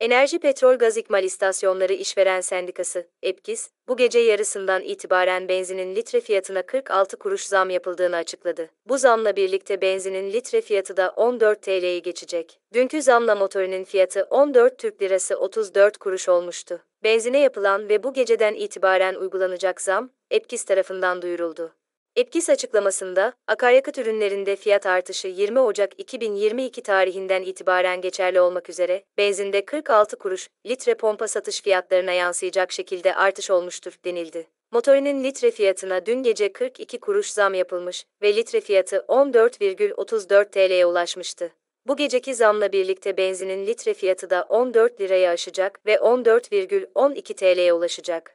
Enerji Petrol Gaz İkmal İstasyonları İşveren Sendikası, (EPGİS) bu gece yarısından itibaren benzinin litre fiyatına 46 kuruş zam yapıldığını açıkladı. Bu zamla birlikte benzinin litre fiyatı da 14 TL'yi geçecek. Dünkü zamla motorinin fiyatı 14 Türk Lirası 34 kuruş olmuştu. Benzine yapılan ve bu geceden itibaren uygulanacak zam, EPGİS tarafından duyuruldu. Etkis açıklamasında, akaryakıt ürünlerinde fiyat artışı 20 Ocak 2022 tarihinden itibaren geçerli olmak üzere, benzinde 46 kuruş, litre pompa satış fiyatlarına yansıyacak şekilde artış olmuştur denildi. Motorinin litre fiyatına dün gece 42 kuruş zam yapılmış ve litre fiyatı 14,34 TL'ye ulaşmıştı. Bu geceki zamla birlikte benzinin litre fiyatı da 14 liraya aşacak ve 14,12 TL'ye ulaşacak.